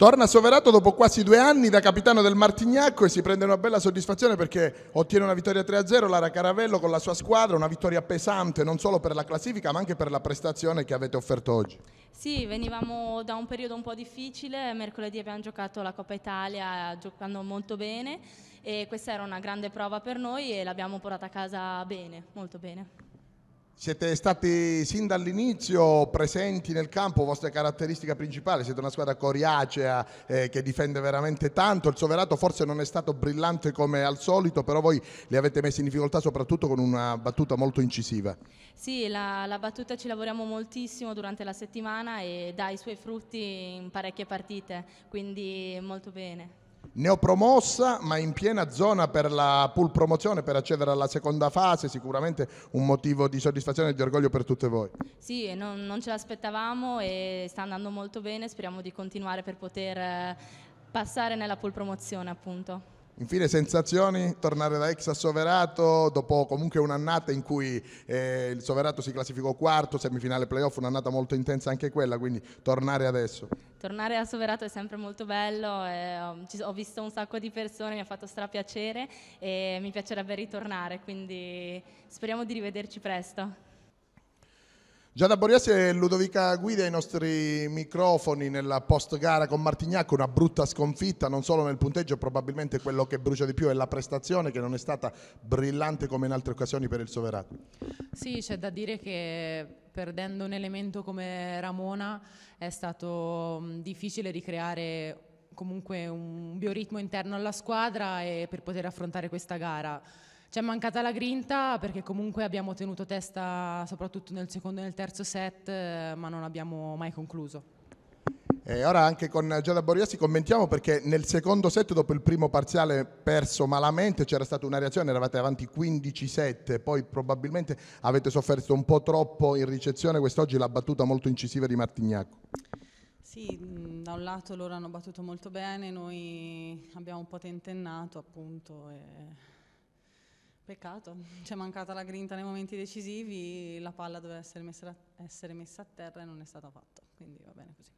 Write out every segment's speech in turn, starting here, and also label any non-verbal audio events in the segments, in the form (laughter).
Torna a Soverato dopo quasi due anni da capitano del Martignacco e si prende una bella soddisfazione perché ottiene una vittoria 3-0 Lara Caravello con la sua squadra, una vittoria pesante non solo per la classifica ma anche per la prestazione che avete offerto oggi. Sì, venivamo da un periodo un po' difficile, mercoledì abbiamo giocato la Coppa Italia giocando molto bene e questa era una grande prova per noi e l'abbiamo portata a casa bene, molto bene. Siete stati sin dall'inizio presenti nel campo, vostra caratteristica principale, siete una squadra coriacea eh, che difende veramente tanto, il Soverato forse non è stato brillante come al solito, però voi li avete messi in difficoltà soprattutto con una battuta molto incisiva. Sì, la, la battuta ci lavoriamo moltissimo durante la settimana e dà i suoi frutti in parecchie partite, quindi molto bene neopromossa ma in piena zona per la pool promozione per accedere alla seconda fase, sicuramente un motivo di soddisfazione e di orgoglio per tutte voi. Sì, non, non ce l'aspettavamo e sta andando molto bene, speriamo di continuare per poter eh, passare nella pool promozione appunto. Infine sensazioni, tornare da ex a Soverato dopo comunque un'annata in cui eh, il Soverato si classificò quarto, semifinale playoff, un'annata molto intensa anche quella, quindi tornare adesso tornare a Soverato è sempre molto bello, eh, ho, um, ho, visto un sacco di persone, mi ha fatto strapiacere e mi piacerebbe ritornare, quindi speriamo di rivederci presto. Giada Boriassi e Ludovica Guida ai nostri microfoni nella post gara con Martignac, una brutta sconfitta non solo nel punteggio, probabilmente quello che brucia di più è la prestazione che non è stata brillante come in altre occasioni per il Soverato. Sì, c'è da dire che perdendo un elemento come Ramona è stato mm, difficile ricreare comunque un bioritmo interno alla squadra e per poter affrontare questa gara. Ci è mancata la grinta perché comunque abbiamo tenuto testa soprattutto nel secondo e nel terzo set, eh, ma non abbiamo mai concluso. E ora anche con Giada Borghiasi commentiamo perché nel secondo set, dopo il primo parziale perso malamente, c'era stata una reazione, eravate avanti 15-7, poi probabilmente avete sofferto un po' troppo in ricezione quest'oggi la battuta molto incisiva di Martignacco. Sì, mm, da un lato loro hanno battuto molto bene, noi abbiamo un po' tentennato appunto. E... Peccato, (laughs) è mancata la grinta nei momenti decisivi, la palla doveva essere messa a terra e non è stata fatta, quindi va bene così.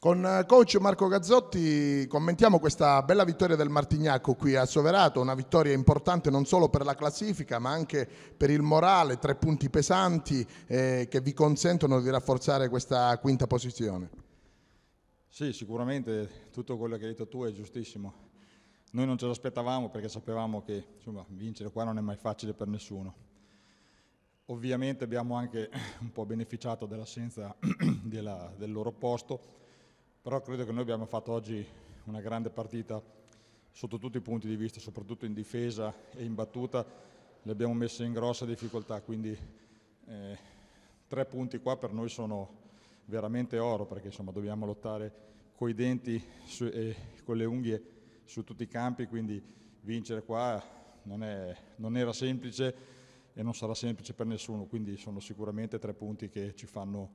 Con eh, coach Marco Gazzotti commentiamo questa bella vittoria del Martignacco qui a Soverato, una vittoria importante non solo per la classifica ma anche per il morale, tre punti pesanti eh, che vi consentono di rafforzare questa quinta posizione. Sì, sicuramente tutto quello che hai detto tu è giustissimo. Noi non ce l'aspettavamo perché sapevamo che insomma, vincere qua non è mai facile per nessuno. Ovviamente abbiamo anche un po' beneficiato dell'assenza (clears throat) del loro posto però credo che noi abbiamo fatto oggi una grande partita sotto tutti i punti di vista, soprattutto in difesa e in battuta, le abbiamo messe in grossa difficoltà, quindi eh, tre punti qua per noi sono veramente oro perché insomma dobbiamo lottare coi denti su, e con le unghie su tutti i campi, quindi vincere qua non, è, non era semplice e non sarà semplice per nessuno, quindi sono sicuramente tre punti che ci fanno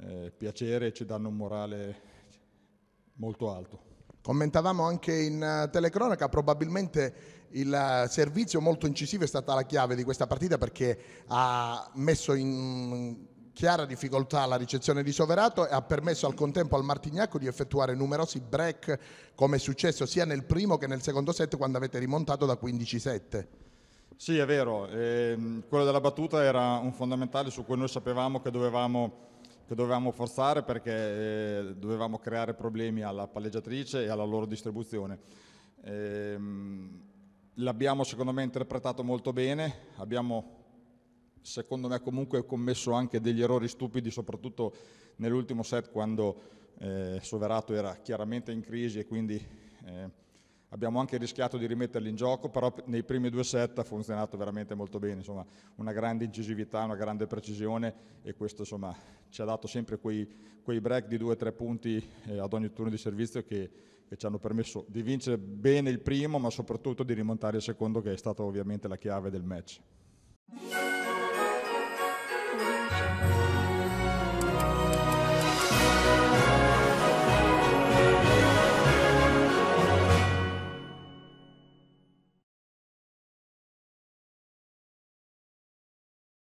eh, piacere e ci danno un morale molto alto. Commentavamo anche in eh, telecronaca, probabilmente il eh, servizio molto incisivo è stata la chiave di questa partita perché ha messo in chiara difficoltà la ricezione di Soverato e ha permesso al contempo al Martignacco di effettuare numerosi break come è successo sia nel primo che nel secondo set quando avete rimontato da 15-7. Sì, è vero, eh, quello della battuta era un fondamentale su cui noi sapevamo che dovevamo che dovevamo forzare perché eh, dovevamo creare problemi alla palleggiatrice e alla loro distribuzione. Ehm, l'abbiamo secondo me interpretato molto bene, abbiamo secondo me comunque commesso anche degli errori stupidi, soprattutto nell'ultimo set quando eh, Soverato era chiaramente in crisi e quindi eh, abbiamo anche rischiato di rimetterli in gioco, però nei primi due set ha funzionato veramente molto bene, insomma, una grande incisività, una grande precisione e questo insomma, ci ha dato sempre quei, quei break di due o tre punti eh, ad ogni turno di servizio che, che, ci hanno permesso di vincere bene il primo, ma soprattutto di rimontare il secondo che è stata ovviamente la chiave del match.